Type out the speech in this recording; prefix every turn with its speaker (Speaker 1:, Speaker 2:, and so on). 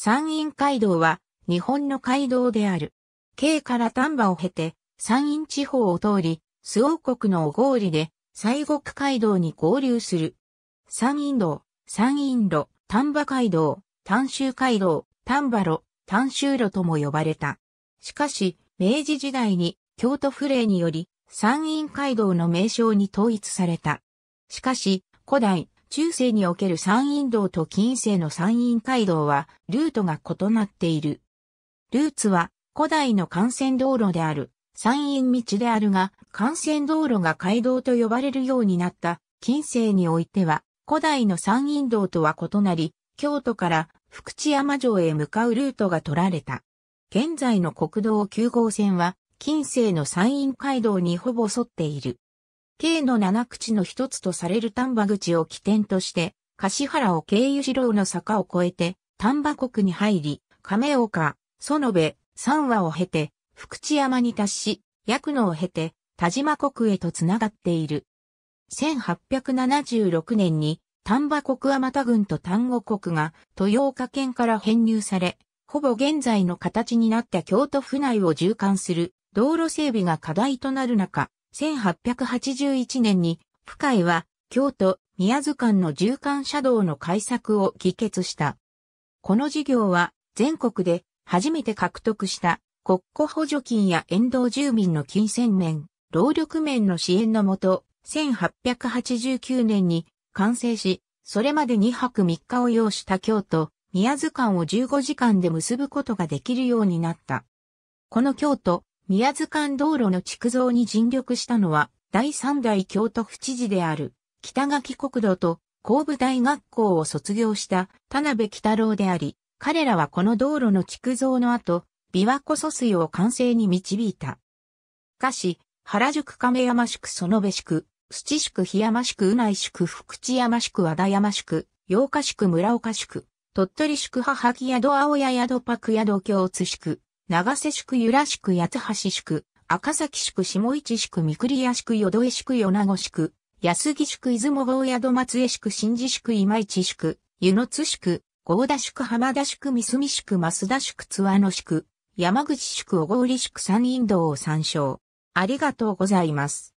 Speaker 1: 山陰街道は日本の街道である。京から丹波を経て山陰地方を通り、周王国の小郡で西国街道に合流する。山陰道、山陰路、丹波街道、丹州街道、丹波路、丹州路とも呼ばれた。しかし、明治時代に京都府令により山陰街道の名称に統一された。しかし、古代中世における山陰道と近世の山陰街道は、ルートが異なっている。ルーツは、古代の幹線道路である、山陰道であるが、幹線道路が街道と呼ばれるようになった、近世においては、古代の山陰道とは異なり、京都から福知山城へ向かうルートが取られた。現在の国道9号線は、近世の山陰街道にほぼ沿っている。京の七口の一つとされる丹波口を起点として、柏原を経由しろの坂を越えて、丹波国に入り、亀岡、園部、三和を経て、福知山に達し、薬野を経て、田島国へと繋がっている。1876年に、丹波国天田郡と丹後国が豊岡県から編入され、ほぼ現在の形になった京都府内を縦貫する道路整備が課題となる中、1881年に、深井は京都宮津間の縦貫車道の開作を議決した。この事業は全国で初めて獲得した国庫補助金や沿道住民の金銭面、労力面の支援のもと、1889年に完成し、それまで2泊3日を要した京都、宮津間を15時間で結ぶことができるようになった。この京都、宮津間道路の築造に尽力したのは、第三代京都府知事である、北垣国土と工部大学校を卒業した田辺北郎であり、彼らはこの道路の築造の後、琵琶湖疎水を完成に導いた。かし、原宿亀山宿園部宿、土宿檜山宿宇内宿福知山宿和田山宿、洋日宿村岡宿、鳥取宿母木宿青谷宿パク宿京津宿、長瀬宿由良宿八橋宿、赤崎宿下市宿三栗屋宿淀江宿米子宿、安木宿出雲大宿松江宿新寺宿今市宿、湯の津宿、合田宿浜田宿三隅宿増田宿津和野宿、山口宿小郡宿山陰道を参照。ありがとうございます。